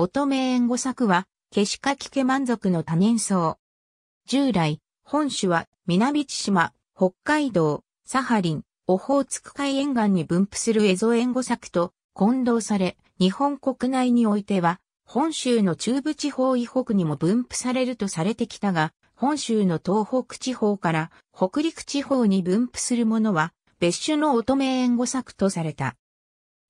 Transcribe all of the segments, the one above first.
乙女援護作は、ケシカキケ満足の多年草。従来、本種は南千島、北海道、サハリン、オホーツク海沿岸に分布するエゾ援護作と混同され、日本国内においては、本州の中部地方以北にも分布されるとされてきたが、本州の東北地方から北陸地方に分布するものは、別種の乙女援護作とされた。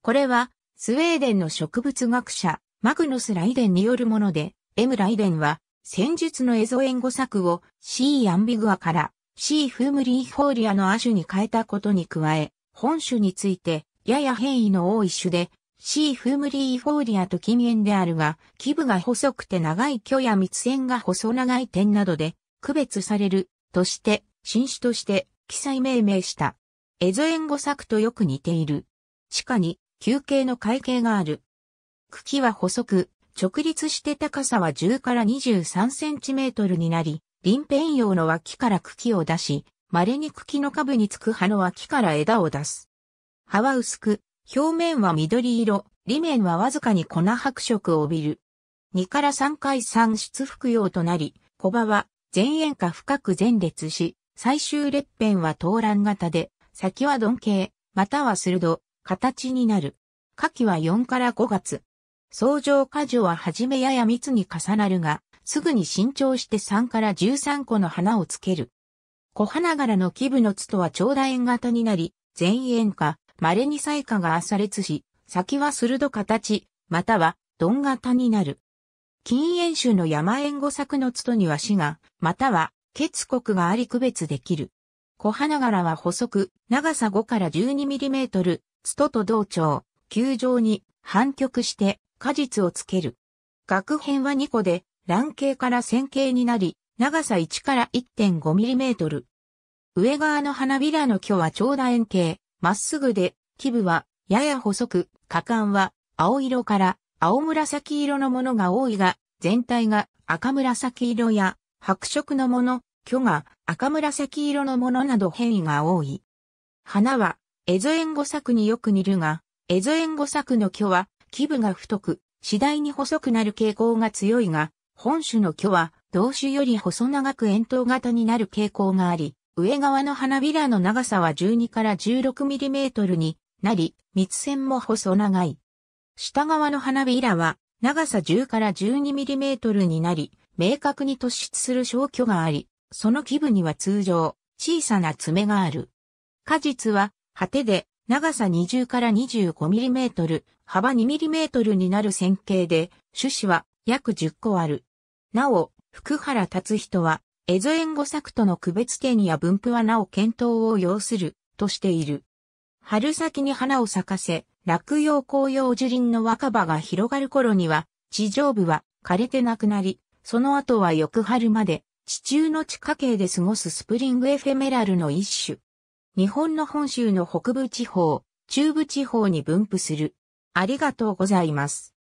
これは、スウェーデンの植物学者、マグヌス・ライデンによるもので、エム・ライデンは、戦術のエゾエンゴ作を C アンビグアから C フームリーフォーリアの亜種に変えたことに加え、本種についてやや変異の多い種で C フームリーフォーリアと近縁であるが、基部が細くて長い巨や密線が細長い点などで区別されるとして新種として記載命名した。エゾエンゴ作とよく似ている。地下に休憩の会計がある。茎は細く、直立して高さは10から23センチメートルになり、輪辺用の脇から茎を出し、稀に茎の下部につく葉の脇から枝を出す。葉は薄く、表面は緑色、裏面はわずかに粉白色を帯びる。2から3回産出服用となり、小葉は前縁下深く前列し、最終列片は東卵型で、先は鈍形、または鋭、形になる。夏季は4から5月、相乗果樹ははじめやや密に重なるが、すぐに伸長して3から13個の花をつける。小花柄の基部の筒は長楕円型になり、前円か、稀に彩花が朝列し、先は鋭形、または、鈍型になる。近縁種の山縁五作の筒には死が、または、血国があり区別できる。小花柄は細く、長さ5から1 2トル、筒と同調、球状に反曲して、果実をつける。学辺は2個で、卵形から線形になり、長さ1から1 5トル。上側の花びらの巨は長楕円形、まっすぐで、基部はやや細く、果敢は青色から青紫色のものが多いが、全体が赤紫色や白色のもの、巨が赤紫色のものなど変異が多い。花はエゾエンゴサクによく似るが、エゾエンゴサクの巨は基部が太く、次第に細くなる傾向が強いが、本種の巨は、同種より細長く円筒型になる傾向があり、上側の花びらの長さは12から 16mm になり、密線も細長い。下側の花びらは長さ10から 12mm になり、明確に突出する小去があり、その基部には通常、小さな爪がある。果実は、果てで、長さ20から 25mm、幅 2mm になる線形で、種子は約10個ある。なお、福原達人は、エゾエンゴ作との区別点や分布はなお検討を要する、としている。春先に花を咲かせ、落葉紅葉樹林の若葉が広がる頃には、地上部は枯れてなくなり、その後は翌春まで、地中の地下茎で過ごすスプリングエフェメラルの一種。日本の本州の北部地方、中部地方に分布する。ありがとうございます。